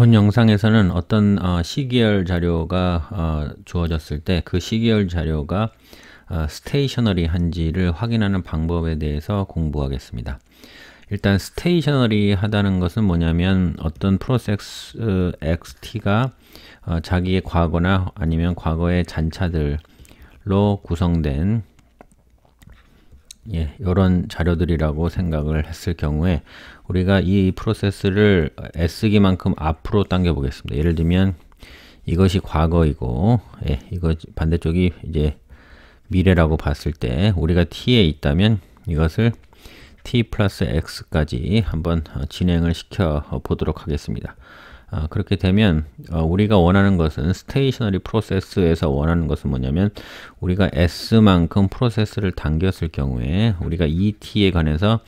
본 영상에서는 어떤 어, 시계열 자료가 어, 주어졌을 때 그 시계열 자료가 어, 스테이셔너리한지를 확인하는 방법에 대해서 공부하겠습니다. 일단 스테이셔너리 하다는 것은 뭐냐면 어떤 프로세스 XT가 어, 어, 자기의 과거나 아니면 과거의 잔차들로 구성된 예, 이런 자료들이라고 생각을 했을 경우에 우리가 이 프로세스를 애쓰기만큼 앞으로 당겨 보겠습니다. 예를 들면 이것이 과거이고 예, 이거 반대쪽이 이제 미래라고 봤을 때 우리가 t에 있다면 이것을 t 플러스 x까지 한번 어, 진행을 시켜 어, 보도록 하겠습니다. 아, 그렇게 되면 어, 우리가 원하는 것은 스테이셔너리 프로세스에서 원하는 것은 뭐냐면 우리가 s만큼 프로세스를 당겼을 경우에 우리가 이 t에 관해서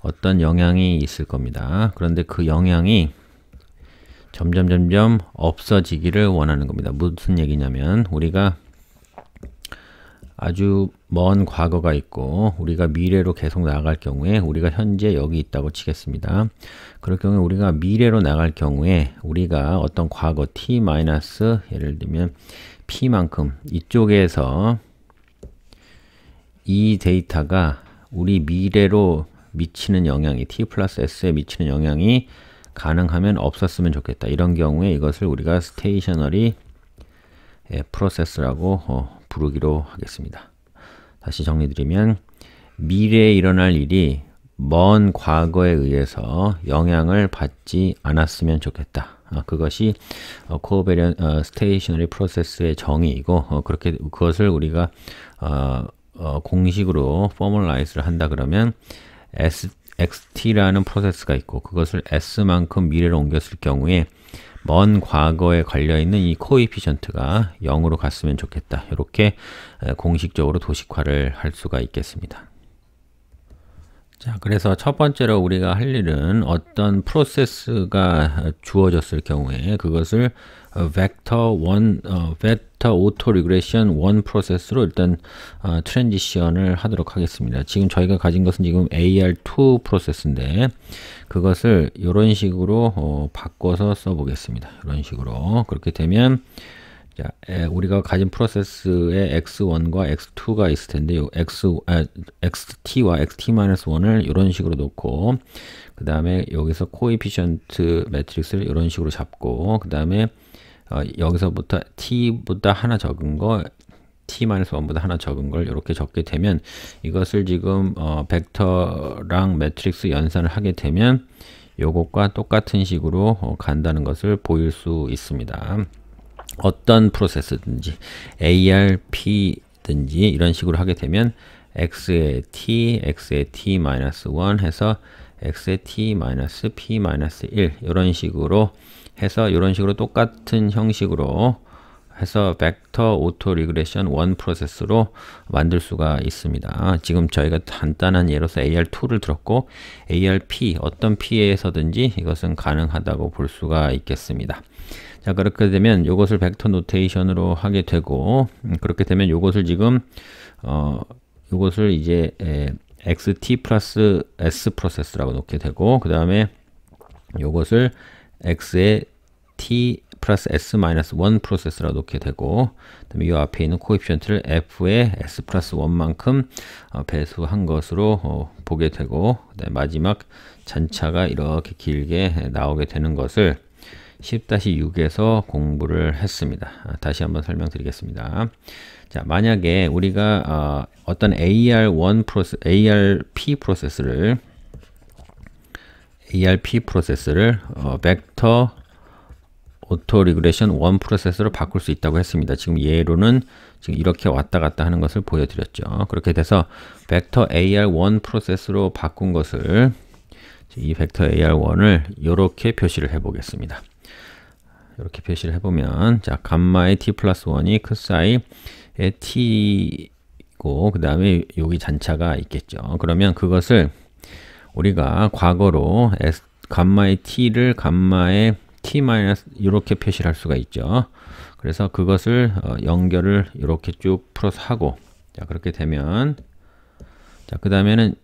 어떤 영향이 있을 겁니다. 그런데 그 영향이 점점 점점 없어지기를 원하는 겁니다. 무슨 얘기냐면 우리가 아주 먼 과거가 있고 우리가 미래로 계속 나갈 경우에 우리가 현재 여기 있다고 치겠습니다. 그럴 경우에 우리가 미래로 나갈 경우에 우리가 어떤 과거 t 마이너스 예를 들면 p만큼 이쪽에서 이 데이터가 우리 미래로 미치는 영향이 t 플러스 s에 미치는 영향이 가능하면 없었으면 좋겠다. 이런 경우에 이것을 우리가 스테이셔너리 예, 프로세스라고 어, 부르기로 하겠습니다. 다시 정리드리면 미래에 일어날 일이 먼 과거에 의해서 영향을 받지 않았으면 좋겠다. 어, 그것이 어, 코어베리언 어, 스테이셔너리 프로세스의 정의이고 어, 그렇게 그것을 우리가 어, 어, 공식으로 포멀라이즈를 한다 그러면 S, xt라는 프로세스가 있고 그것을 s만큼 미래로 옮겼을 경우에 먼 과거에 걸려있는 이 코이피션트가 0으로 갔으면 좋겠다. 이렇게 공식적으로 도식화를 할 수가 있겠습니다. 자, 그래서 첫 번째로 우리가 할 일은 어떤 프로세스가 주어졌을 경우에 그것을 벡터 1, 벡터 오토 리그 o 션1 프로세스로 일단 어, 트랜지션을 하도록 하겠습니다. 지금 저희가 가진 것은 지금 AR2 프로세스인데 그것을 이런 식으로 어, 바꿔서 써보겠습니다. 이런 식으로 그렇게 되면 자, 우리가 가진 프로세스에 x1과 x2가 있을 텐데 요 x 아, xt와 xt-1을 이런 식으로 놓고 그 다음에 여기서 코이피션트 매트릭스를 이런 식으로 잡고 그 다음에 어, 여기서부터 t보다 하나 적은 거 t-1보다 하나 적은 걸 이렇게 적게 되면 이것을 지금 어, 벡터랑 매트릭스 연산을 하게 되면 요것과 똑같은 식으로 어, 간다는 것을 보일 수 있습니다. 어떤 프로세스든지 ARP든지 이런 식으로 하게 되면 x의 t, x의 t-1 해서 x의 t-p-1 이런 식으로 해서 이런 식으로 똑같은 형식으로 해서 벡터 오토 리그레션 원 프로세스로 만들 수가 있습니다. 지금 저희가 간단한 예로서 AR2를 들었고 ARP 어떤 P에서든지 이것은 가능하다고 볼 수가 있겠습니다. 자 그렇게 되면 이것을 벡터 노테이션으로 하게 되고 음, 그렇게 되면 이것을 지금 어 이것을 이제 에, xt 플러스 s 프로세스라고 놓게 되고 그 다음에 이것을 x의 t 플러스 s 마이너스 1 프로세스라 고 놓게 되고 그다음에 이 앞에 있는 코에피션트를 f의 s 플러스 1만큼 어, 배수한 것으로 어, 보게 되고 마지막 잔차가 이렇게 길게 나오게 되는 것을 10-6에서 공부를 했습니다. 아, 다시 한번 설명드리겠습니다. 자, 만약에 우리가 어, 떤 AR1 프로세스, ARP 프로세스를 ARP 프로세스를 어, 벡터 오토 리그레션 원 프로세스로 바꿀 수 있다고 했습니다. 지금 예로는 지금 이렇게 왔다 갔다 하는 것을 보여드렸죠. 그렇게 돼서 벡터 AR1 프로세스로 바꾼 것을 이 벡터 AR1을 이렇게 표시를 해보겠습니다. 이렇게 표시를 해보면 자 감마의 t 플러스 1이 코사이의 t고 그 다음에 여기 잔차가 있겠죠. 그러면 그것을 우리가 과거로 s 감마의 t를 감마의 t 마이너스 이렇게 표시를 할 수가 있죠. 그래서 그것을 어, 연결을 이렇게 쭉 풀어서 하고 자 그렇게 되면 자그 다음에는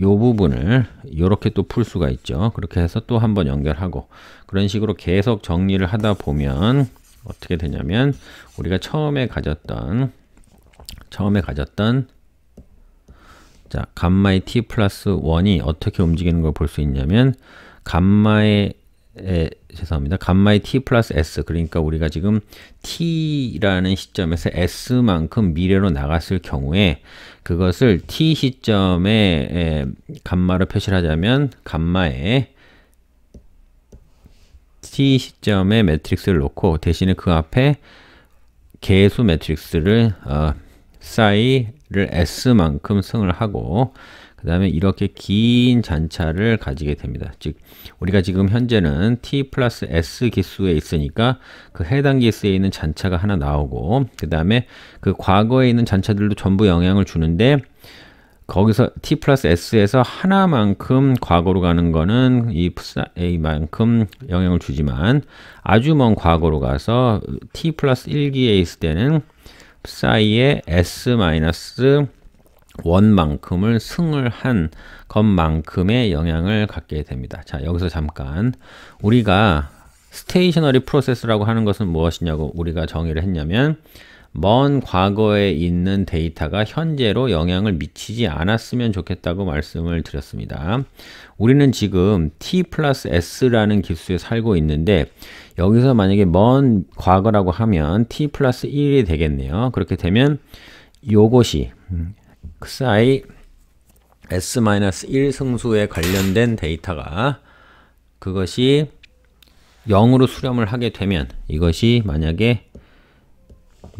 요 부분을 이렇게 또 풀 수가 있죠. 그렇게 해서 또 한번 연결하고 그런 식으로 계속 정리를 하다 보면 어떻게 되냐면 우리가 처음에 가졌던 처음에 가졌던 자 감마의 t 플러스 1이 어떻게 움직이는 걸 볼 수 있냐면 감마의 에, 죄송합니다. 감마의 t 플러스 s 그러니까 우리가 지금 t라는 시점에서 s만큼 미래로 나갔을 경우에 그것을 t 시점에 에, 감마로 표시를 하자면 감마의 C 시점에 매트릭스를 놓고 대신에 그 앞에 개수 매트릭스를 어, 사이를 S만큼 승을 하고 그 다음에 이렇게 긴 잔차를 가지게 됩니다. 즉 우리가 지금 현재는 t 플러스 s 기수에 있으니까 그 해당 기수에 있는 잔차가 하나 나오고 그 다음에 그 과거에 있는 잔차들도 전부 영향을 주는데 거기서 t 플러스 s에서 하나만큼 과거로 가는 거는 이 a만큼 영향을 주지만 아주 먼 과거로 가서 t 플러스 1기에 있을 때는 사이의 s 마이너스 원만큼을 승을 한 것만큼의 영향을 갖게 됩니다. 자 여기서 잠깐 우리가 스테이셔너리 프로세스라고 하는 것은 무엇이냐고 우리가 정의를 했냐면 먼 과거에 있는 데이터가 현재로 영향을 미치지 않았으면 좋겠다고 말씀을 드렸습니다. 우리는 지금 t 플러스 s라는 기수에 살고 있는데 여기서 만약에 먼 과거라고 하면 t 플러스 1이 되겠네요. 그렇게 되면 요것이 음, xi s-1 승수에 관련된 데이터가 그것이 0으로 수렴을 하게 되면 이것이 만약에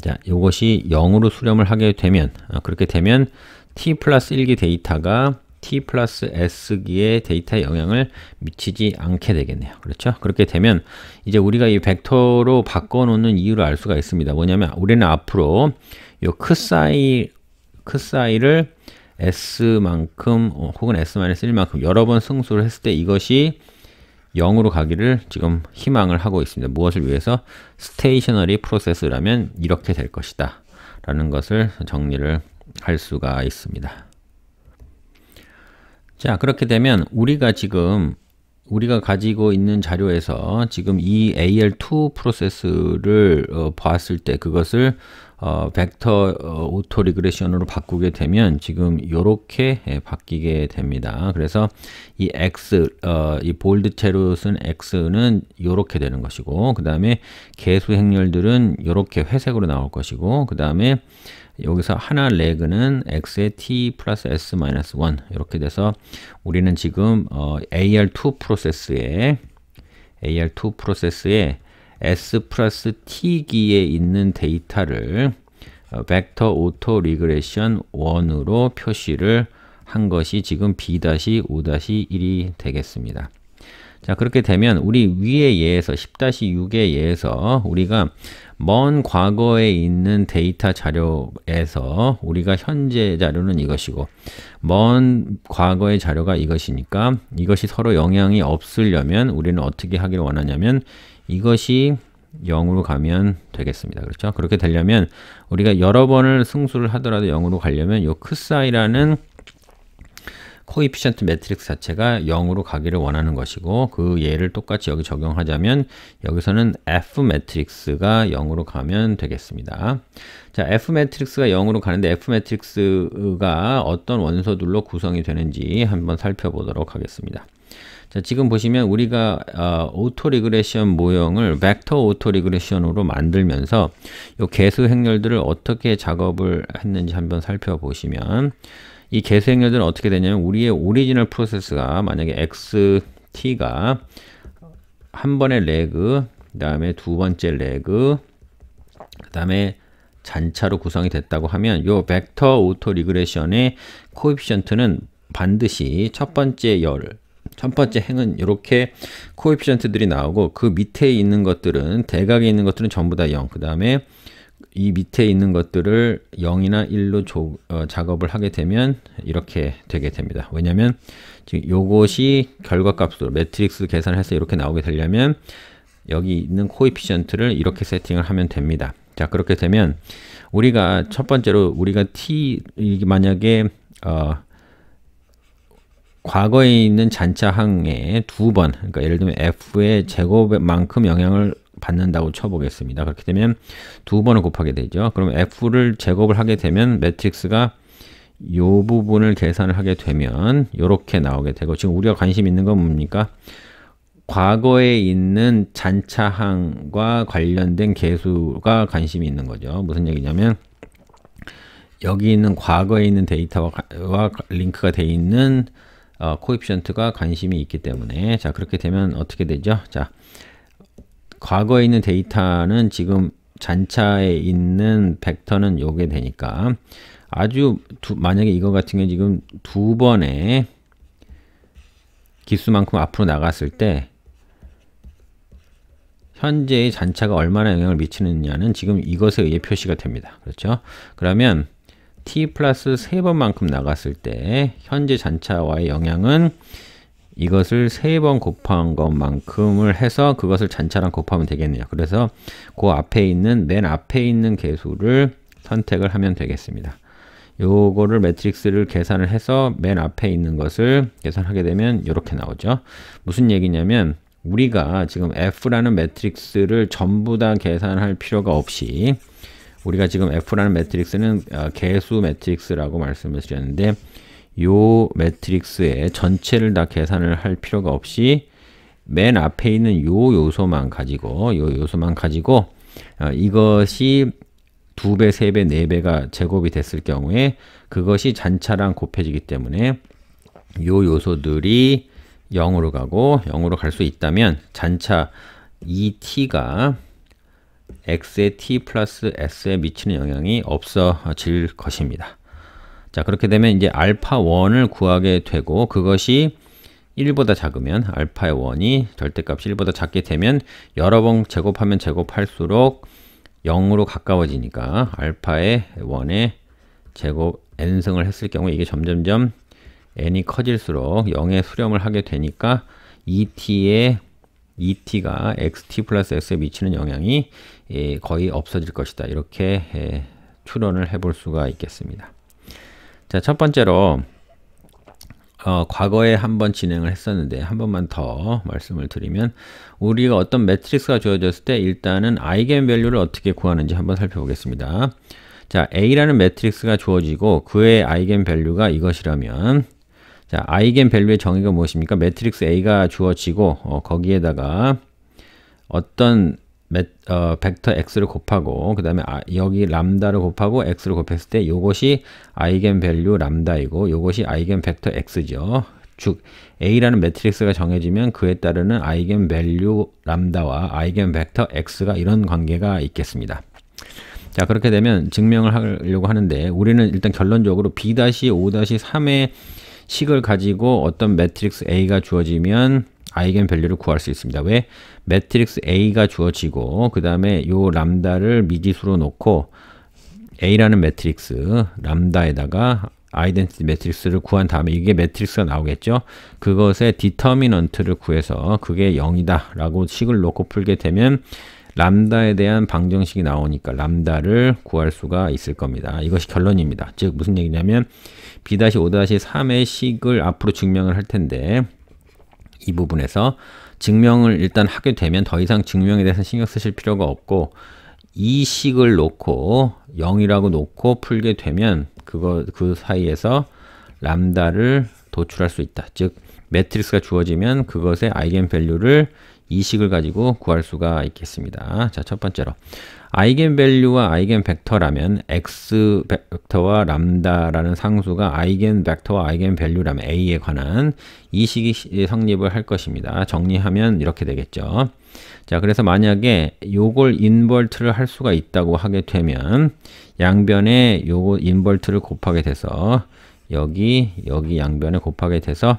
자, 이것이 0으로 수렴을 하게 되면 아, 그렇게 되면 t 플러스 1기 데이터가 t 플러스 s기의 데이터에 영향을 미치지 않게 되겠네요. 그렇죠? 그렇게 되면 이제 우리가 이 벡터로 바꿔놓는 이유를 알 수가 있습니다. 뭐냐면 우리는 앞으로 요 크사이 크사이를 s만큼 혹은 s-1만큼 여러 번 승수를 했을 때 이것이 0으로 가기를 지금 희망을 하고 있습니다. 무엇을 위해서? 스테이셔너리 프로세스라면 이렇게 될 것이다. 라는 것을 정리를 할 수가 있습니다. 자, 그렇게 되면 우리가 지금 우리가 가지고 있는 자료에서 지금 이 AL2 프로세스를 어, 봤을 때 그것을 어, 벡터 어, 오토 리그레션으로 바꾸게 되면 지금 이렇게 예, 바뀌게 됩니다. 그래서 이 x 어, 이 볼드 채로 쓴 x는 이렇게 되는 것이고 그 다음에 개수 행렬들은 이렇게 회색으로 나올 것이고 그 다음에 여기서 하나 레그는 x의 t 플러스 s 1 이렇게 돼서 우리는 지금 어, AR2 프로세스에 AR2 프로세스에 S 플러스 T기에 있는 데이터를 어, 벡터 오토 리그레션 1으로 표시를 한 것이 지금 B-5-1이 되겠습니다. 자 그렇게 되면 우리 위에 예에서 10-6의 예에서 우리가 먼 과거에 있는 데이터 자료에서 우리가 현재 자료는 이것이고 먼 과거의 자료가 이것이니까 이것이 서로 영향이 없으려면 우리는 어떻게 하기를 원하냐면 이것이 0으로 가면 되겠습니다. 그렇죠? 그렇게 되려면 우리가 여러 번을 승수를 하더라도 0으로 가려면 요 크사이라는 코이피션트 매트릭스 자체가 0으로 가기를 원하는 것이고 그 예를 똑같이 여기 적용하자면 여기서는 F 매트릭스가 0으로 가면 되겠습니다. 자, F 매트릭스가 0으로 가는데 F 매트릭스가 어떤 원소들로 구성이 되는지 한번 살펴보도록 하겠습니다. 자, 지금 보시면 우리가 어, 오토 리그레션 모형을 벡터 오토 리그레션으로 만들면서 요 개수 행렬들을 어떻게 작업을 했는지 한번 살펴보시면 이 개수 행렬들은 어떻게 되냐면 우리의 오리지널 프로세스가 만약에 x, t가 한 번의 레그, 그 다음에 두 번째 레그, 그 다음에 잔차로 구성이 됐다고 하면 이 벡터 오토 리그레션의 코이피션트는 반드시 첫 번째 열, 첫 번째 행은 이렇게 코에피션트들이 나오고 그 밑에 있는 것들은 대각에 있는 것들은 전부 다 0. 그 다음에 이 밑에 있는 것들을 0이나 1로 조, 어, 작업을 하게 되면 이렇게 되게 됩니다. 왜냐면 지금 요것이 결과값으로 매트릭스 계산을 해서 이렇게 나오게 되려면 여기 있는 코이피션트를 이렇게 세팅을 하면 됩니다. 자 그렇게 되면 우리가 첫 번째로 우리가 t 만약에 어, 과거에 있는 잔차 항에 두 번, 그러니까 예를 들면 f의 제곱만큼 영향을 받는다고 쳐보겠습니다. 그렇게 되면 두 번을 곱하게 되죠. 그럼 f를 제곱을 하게 되면 매트릭스가 요 부분을 계산을 하게 되면 이렇게 나오게 되고 지금 우리가 관심 있는 건 뭡니까? 과거에 있는 잔차항과 관련된 개수가 관심이 있는 거죠. 무슨 얘기냐면 여기 있는 과거에 있는 데이터와 링크가 돼 있는 어, 코이피션트가 관심이 있기 때문에 자 그렇게 되면 어떻게 되죠? 자 과거에 있는 데이터는 지금 잔차에 있는 벡터는 요게 되니까 아주 두, 만약에 이거 같은 경우 지금 두 번의 기수만큼 앞으로 나갔을 때 현재의 잔차가 얼마나 영향을 미치느냐는 지금 이것에 의해 표시가 됩니다. 그렇죠? 그러면 t 플러스 3번만큼 나갔을 때 현재 잔차와의 영향은 이것을 3번 곱한 것만큼을 해서 그것을 잔차랑 곱하면 되겠네요. 그래서 그 앞에 있는 맨 앞에 있는 개수를 선택을 하면 되겠습니다. 요거를 매트릭스를 계산을 해서 맨 앞에 있는 것을 계산하게 되면 이렇게 나오죠. 무슨 얘기냐면 우리가 지금 F라는 매트릭스를 전부 다 계산할 필요가 없이 우리가 지금 F라는 매트릭스는 어, 개수 매트릭스라고 말씀을 드렸는데 요 매트릭스의 전체를 다 계산을 할 필요가 없이 맨 앞에 있는 요 요소만 가지고 요 요소만 가지고 어, 이것이 두배세배네배가 제곱이 됐을 경우에 그것이 잔차랑 곱해지기 때문에 요 요소들이 0으로 가고 0으로 갈 수 있다면 잔차 이 e t 가 x의 t 플러스 s에 미치는 영향이 없어질 것입니다. 자 그렇게 되면 이제 알파 1을 구하게 되고 그것이 1보다 작으면 알파의 원이 절대값이 1보다 작게 되면 여러 번 제곱하면 제곱할수록 0으로 가까워지니까 알파의 원의 제곱 n승을 했을 경우 이게 점점점 n이 커질수록 0에 수렴을 하게 되니까 et의 et가 xt 플러스 s에 미치는 영향이 거의 없어질 것이다. 이렇게 예, 추론을 해볼 수가 있겠습니다. 자, 첫 번째로 어, 과거에 한번 진행을 했었는데 한 번만 더 말씀을 드리면 우리가 어떤 매트릭스가 주어졌을 때 일단은 아이겐 밸류를 어떻게 구하는지 한번 살펴보겠습니다. 자, A라는 매트릭스가 주어지고 그의 아이겐 밸류가 이것이라면 자, 아이겐 밸류의 정의가 무엇입니까? 매트릭스 A가 주어지고 어, 거기에다가 어떤 어, 벡터 x를 곱하고 그 다음에 아, 여기 람다를 곱하고 x를 곱했을 때 이것이 아이겐 밸류 람다이고 이것이 아이겐 벡터 x죠. 즉 a라는 매트릭스가 정해지면 그에 따르는 아이겐 밸류 람다와 아이겐 벡터 x가 이런 관계가 있겠습니다. 자 그렇게 되면 증명을 하려고 하는데 우리는 일단 결론적으로 b-5-3의 식을 가지고 어떤 매트릭스 a가 주어지면 아이겐 밸류를 구할 수 있습니다. 왜? 매트릭스 A가 주어지고 그 다음에 요 람다를 미지수로 놓고 A라는 매트릭스 람다에다가 아이덴티티 매트릭스를 구한 다음에 이게 매트릭스가 나오겠죠 그것의 디터미넌트를 구해서 그게 0이다 라고 식을 놓고 풀게 되면 람다에 대한 방정식이 나오니까 람다를 구할 수가 있을 겁니다 이것이 결론입니다 즉 무슨 얘기냐면 b-5-3의 식을 앞으로 증명을 할 텐데 이 부분에서 증명을 일단 하게 되면 더 이상 증명에 대해서 신경 쓰실 필요가 없고 이 식을 놓고 0이라고 놓고 풀게 되면 그거 그 사이에서 람다를 도출할 수 있다. 즉 매트릭스가 주어지면 그것의 아이겐 밸류를 이 식을 가지고 구할 수가 있겠습니다. 자, 첫 번째로 아이겐 밸류와 아이겐 벡터라면 x 벡터와 람다라는 상수가 아이겐 벡터와 아이겐 밸류라면 a에 관한 이식이 예, 성립을 할 것입니다. 정리하면 이렇게 되겠죠. 자, 그래서 만약에 요걸 인벌트를 할 수가 있다고 하게 되면 양변에 요거 인벌트를 곱하게 돼서 여기 여기 양변에 곱하게 돼서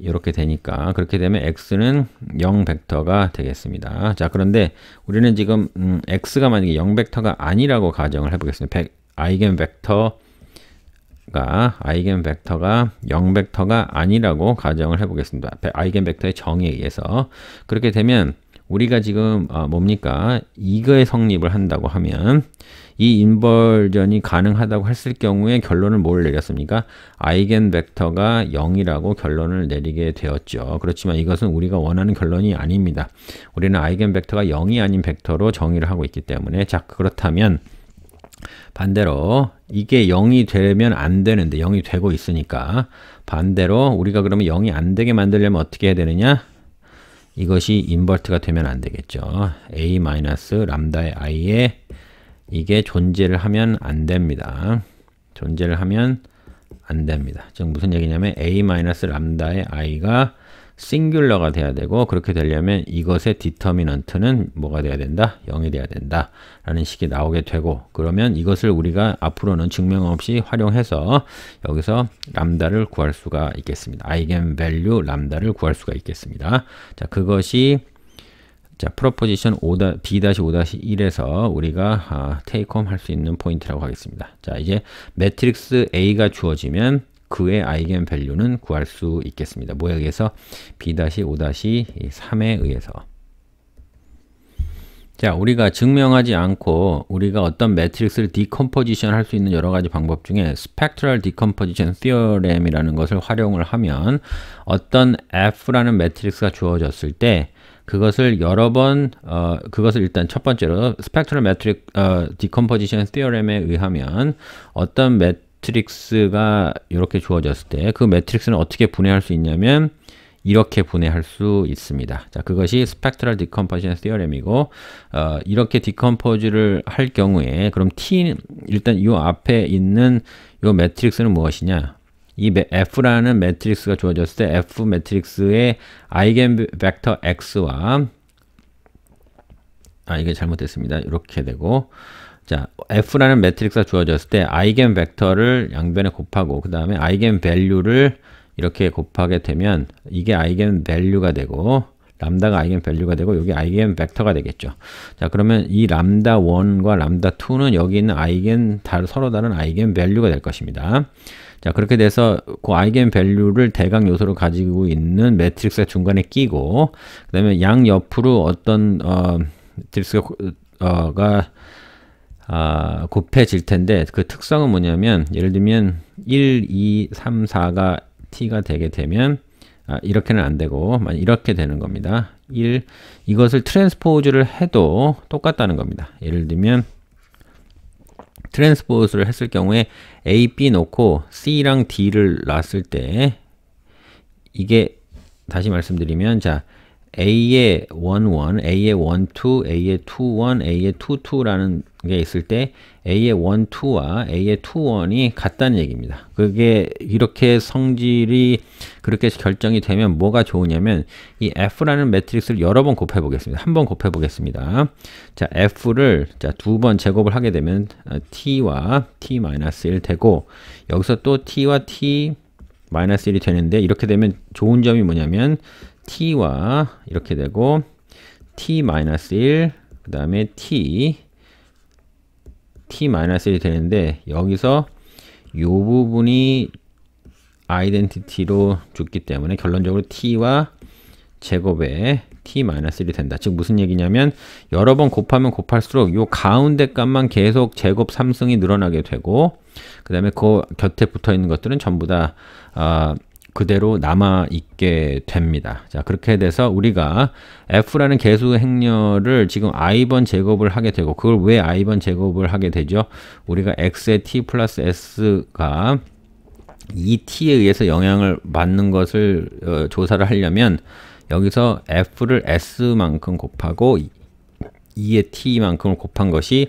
이렇게 되니까 그렇게 되면 x는 0 벡터가 되겠습니다. 자 그런데 우리는 지금 음, x가 만약에 0 벡터가 아니라고 가정을 해보겠습니다. 백, 아이겐 벡터가 아이겐 벡터가 0 벡터가 아니라고 가정을 해보겠습니다. 백, 아이겐 벡터의 정에 의해서 그렇게 되면 우리가 지금 아, 뭡니까 이거의 성립을 한다고 하면 이 인벌전이 가능하다고 했을 경우에 결론을 뭘 내렸습니까? 아이겐 벡터가 0이라고 결론을 내리게 되었죠. 그렇지만 이것은 우리가 원하는 결론이 아닙니다. 우리는 아이겐 벡터가 0이 아닌 벡터로 정의를 하고 있기 때문에 자 그렇다면 반대로 이게 0이 되면 안 되는데 0이 되고 있으니까 반대로 우리가 그러면 0이 안 되게 만들려면 어떻게 해야 되느냐? 이것이 인버트가 되면 안 되겠죠. a 마이너스 람다의 i의 이게 존재를 하면 안 됩니다. 존재를 하면 안 됩니다. 지금 무슨 얘기냐면 a 람다의 i가 싱귤러가 돼야 되고 그렇게 되려면 이것의 디터미넌트는 뭐가 돼야 된다? 0이 돼야 된다 라는 식이 나오게 되고 그러면 이것을 우리가 앞으로는 증명 없이 활용해서 여기서 람다를 구할 수가 있겠습니다. 아이겐 밸류 람다를 구할 수가 있겠습니다. 자 그것이 자, 프로포지션 B-5-1에서 우리가 아, 테이크홈 할수 있는 포인트라고 하겠습니다. 자, 이제 매트릭스 A가 주어지면 그의 아이겐 밸류는 구할 수 있겠습니다. 뭐에 의해서? B-5-3에 의해서. 자, 우리가 증명하지 않고 우리가 어떤 매트릭스를 디컴포지션 할 수 있는 여러 가지 방법 중에 스펙트럴 디컴포지션 시어렘이라는 것을 활용을 하면 어떤 F라는 매트릭스가 주어졌을 때 그것을 여러 번 어, 그것을 일단 첫 번째로 스펙트럴 매트릭 어, 디컴포지션 스티어렘에 의하면 어떤 매트릭스가 이렇게 주어졌을 때 그 매트릭스는 어떻게 분해할 수 있냐면 이렇게 분해할 수 있습니다. 자, 그것이 스펙트럴 디컴포지션 스티어렘이고 어, 이렇게 디컴포즈를 할 경우에 그럼 T 일단 이 앞에 있는 이 매트릭스는 무엇이냐? 이 F라는 매트릭스가 주어졌을 때 F 매트릭스의 아이겐 벡터 X와 아 이게 잘못됐습니다. 이렇게 되고 자 F라는 매트릭스가 주어졌을 때 아이겐 벡터를 양변에 곱하고 그 다음에 아이겐 밸류를 이렇게 곱하게 되면 이게 아이겐 밸류가 되고 람다가 아이겐 밸류가 되고 여기 아이겐 벡터가 되겠죠. 자 그러면 이 람다 1과 람다 2는 여기 있는 아이겐 다, 서로 다른 아이겐 밸류가 될 것입니다. 자 그렇게 돼서 그 아이겐 밸류를 대각 요소로 가지고 있는 매트릭스가 중간에 끼고 그 다음에 양 옆으로 어떤 어 디스가 어, 아, 곱해질 텐데 그 특성은 뭐냐면 예를 들면 1, 2, 3, 4가 t가 되게 되면 아, 이렇게는 안 되고 만 이렇게 되는 겁니다. 1 이것을 트랜스포즈를 해도 똑같다는 겁니다. 예를 들면 트랜스포스를 했을 경우에 A, B 놓고 C랑 D를 놨을 때 이게 다시 말씀드리면 자 A의 1, 1, A의 1, 2, A의 2, 1, A의 2, 2라는 게 있을 때 A의 1, 2와 A의 2, 1이 같다는 얘기입니다. 그게 이렇게 성질이 그렇게 결정이 되면 뭐가 좋으냐면 이 F라는 매트릭스를 여러 번 곱해 보겠습니다. 한번 곱해 보겠습니다. 자, F를 자, 두 번 제곱을 하게 되면 T와 T-1 되고 여기서 또 T와 T 1이 되는데 이렇게 되면 좋은 점이 뭐냐면 t와 이렇게 되고 t-1 그 다음에 t t-1이 되는데 여기서 이 부분이 아이덴티티로 줬기 때문에 결론적으로 t와 제곱의 t-1이 된다. 즉 무슨 얘기냐면 여러 번 곱하면 곱할수록 이 가운데 값만 계속 제곱 3승이 늘어나게 되고 그 다음에 그 곁에 붙어 있는 것들은 전부 다 어, 그대로 남아 있게 됩니다. 자, 그렇게 돼서 우리가 F라는 개수 행렬을 지금 i번 제곱을 하게 되고 그걸 왜 i번 제곱을 하게 되죠? 우리가 x의 t 플러스 s가 이 t에 의해서 영향을 받는 것을 어, 조사를 하려면 여기서 f를 s만큼 곱하고 2의 t만큼을 곱한 것이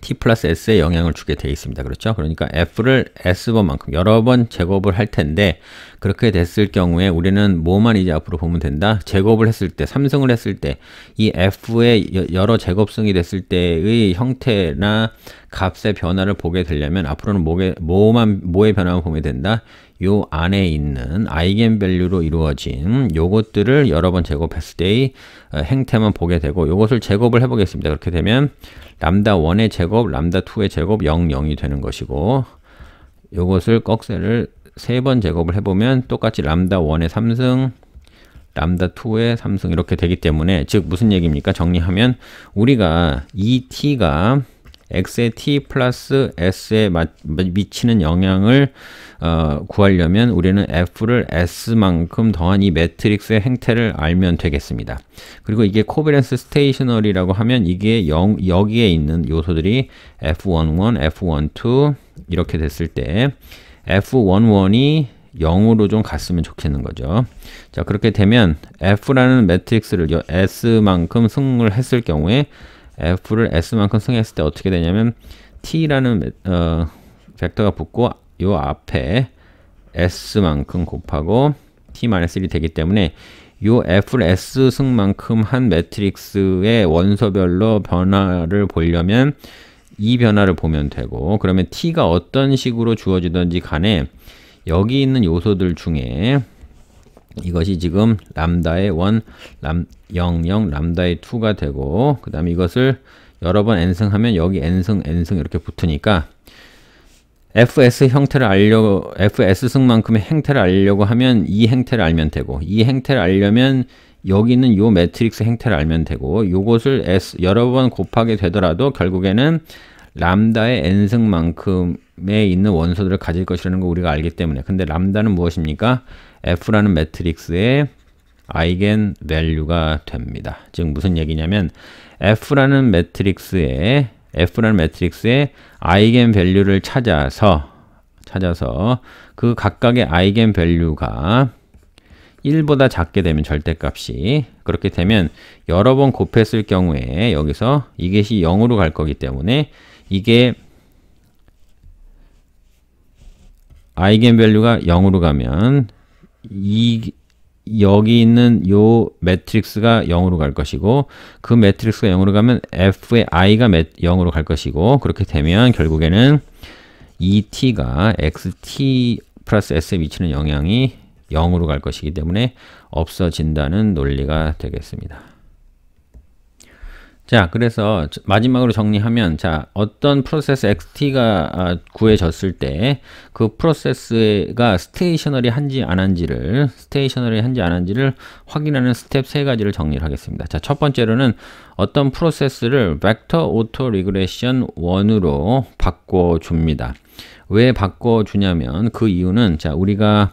t 플러스 s에 영향을 주게 되어 있습니다. 그렇죠? 그러니까 f를 s번만큼 여러 번 제곱을 할 텐데 그렇게 됐을 경우에 우리는 뭐만 이제 앞으로 보면 된다? 제곱을 했을 때, 삼승을 했을 때 이 f의 여러 제곱승이 됐을 때의 형태나 값의 변화를 보게 되려면 앞으로는 뭐게, 뭐만, 뭐의 변화만 보게 된다? 요 안에 있는 아이겐밸류로 이루어진 요것들을 여러 번 제곱했을 때의 어, 행태만 보게 되고 요것을 제곱을 해보겠습니다. 그렇게 되면 람다 1의 제곱, 람다 2의 제곱 0, 0이 되는 것이고 요것을 꺽쇠를 세 번 제곱을 해보면 똑같이 람다 1의 3승, 람다 2의 3승 이렇게 되기 때문에 즉 무슨 얘기입니까? 정리하면 우리가 이 t가 x의 t 플러스 s에 미치는 영향을 어, 구하려면 우리는 f를 s만큼 더한 이 매트릭스의 행태를 알면 되겠습니다. 그리고 이게 코베렌스 스테이셔널이라고 하면 이게 영, 여기에 있는 요소들이 f11, f12 이렇게 됐을 때 f11이 0으로 좀 갔으면 좋겠는 거죠. 자, 그렇게 되면 F라는 매트릭스를 S만큼 승을 했을 경우에 f를 s만큼 승했을 때 어떻게 되냐면 t라는 어, 벡터가 붙고 요 앞에 s만큼 곱하고 t-1이 되기 때문에 요 f를 s 승만큼 한 매트릭스의 원소별로 변화를 보려면 이 변화를 보면 되고 그러면 t가 어떤 식으로 주어지든지 간에 여기 있는 요소들 중에 이것이 지금 람다의 원, 람, 0, 0, 람다의 2가 되고 그 다음에 이것을 여러 번 n승하면 여기 n승, n승 이렇게 붙으니까 fs 형태를 알려고 fs승만큼의 행태를 알려고 하면 이 행태를 알면 되고 이 행태를 알려면 여기 있는 요 매트릭스 행태를 알면 되고 요것을 s 여러 번 곱하게 되더라도 결국에는 람다의 n승만큼에 있는 원소들을 가질 것이라는 거 우리가 알기 때문에 근데 람다는 무엇입니까? F라는 매트릭스의 아이겐 밸류가 됩니다. 즉 무슨 얘기냐면 F라는 매트릭스의 F라는 매트릭스의 아이겐 밸류를 찾아서 찾아서 그 각각의 아이겐 밸류가 1보다 작게 되면 절대값이 그렇게 되면 여러 번 곱했을 경우에 여기서 이것이 0으로 갈 거기 때문에 이게 아이겐 밸류가 0으로 가면 이 여기 있는 요 매트릭스가 0으로 갈 것이고 그 매트릭스가 0으로 가면 f의 i가 0으로 갈 것이고 그렇게 되면 결국에는 et가 xt 플러스 s에 미치는 영향이 0으로 갈 것이기 때문에 없어진다는 논리가 되겠습니다. 자, 그래서 마지막으로 정리하면 자, 어떤 프로세스 XT가 아, 구해졌을 때 그 프로세스가 스테이셔널이 한지 안 한지를 스테이셔널이 한지 안 한지를 확인하는 스텝 세 가지를 정리를 하겠습니다. 자, 첫 번째로는 어떤 프로세스를 벡터 오토 리그레션 1으로 바꿔 줍니다. 왜 바꿔 주냐면 그 이유는 자, 우리가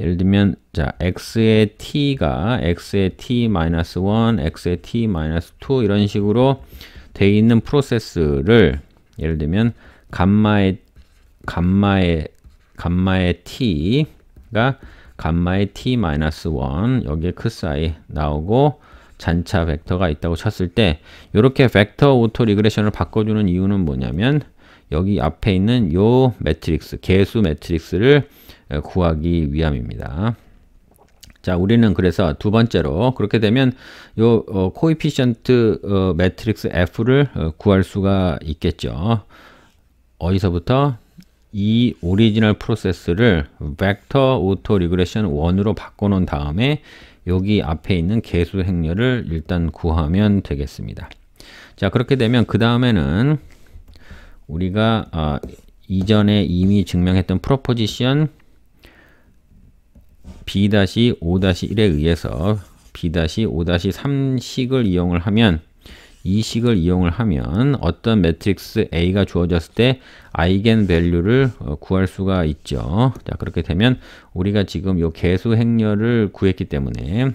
예를 들면 자 x의 t가 x의 t 1, x의 t 2 이런 식으로 돼 있는 프로세스를 예를 들면 감마의 감마의 감마의 t가 감마의 t 1 여기에 크사이 나오고 잔차 벡터가 있다고 쳤을 때 이렇게 벡터 오토 리그레션을 바꿔주는 이유는 뭐냐면 여기 앞에 있는 요 매트릭스, 개수 매트릭스를 구하기 위함입니다. 자, 우리는 그래서 두 번째로 그렇게 되면 요 어, 코이피션트 어, 매트릭스 F를 어, 구할 수가 있겠죠. 어디서부터 이 오리지널 프로세스를 벡터 오토 리그레션 1으로 바꿔 놓은 다음에 여기 앞에 있는 개수 행렬을 일단 구하면 되겠습니다. 자, 그렇게 되면 그 다음에는 우리가 어, 이전에 이미 증명했던 프로포지션 b-5-1에 의해서 b-5-3식을 이용을 하면 이 식을 이용을 하면 어떤 매트릭스 A가 주어졌을 때 아이겐 밸류를 어, 구할 수가 있죠. 자, 그렇게 되면 우리가 지금 요 개수 행렬을 구했기 때문에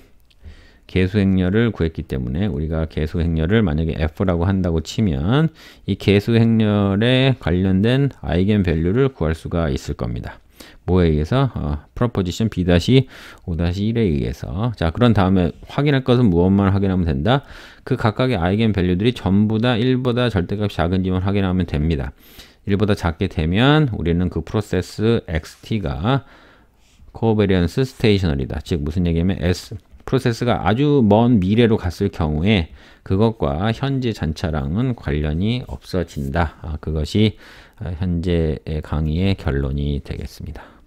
개수행렬을 구했기 때문에 우리가 개수행렬을 만약에 f라고 한다고 치면 이개수행렬에 관련된 아이겐 밸류를 구할 수가 있을 겁니다. 뭐에 의해서 어, 프로포지션 b-5-1에 의해서 자 그런 다음에 확인할 것은 무엇만 확인하면 된다 그 각각의 아이겐 밸류들이 전부 다 1보다 절대값이 작은지만 확인하면 됩니다 1보다 작게 되면 우리는 그 프로세스 xt가 코베리언스 스테이셔널이다 즉 무슨 얘기냐면 s 프로세스가 아주 먼 미래로 갔을 경우에 그것과 현재 잔차랑은 관련이 없어진다. 아, 그것이 어, 현재 강의의 결론이 되겠습니다.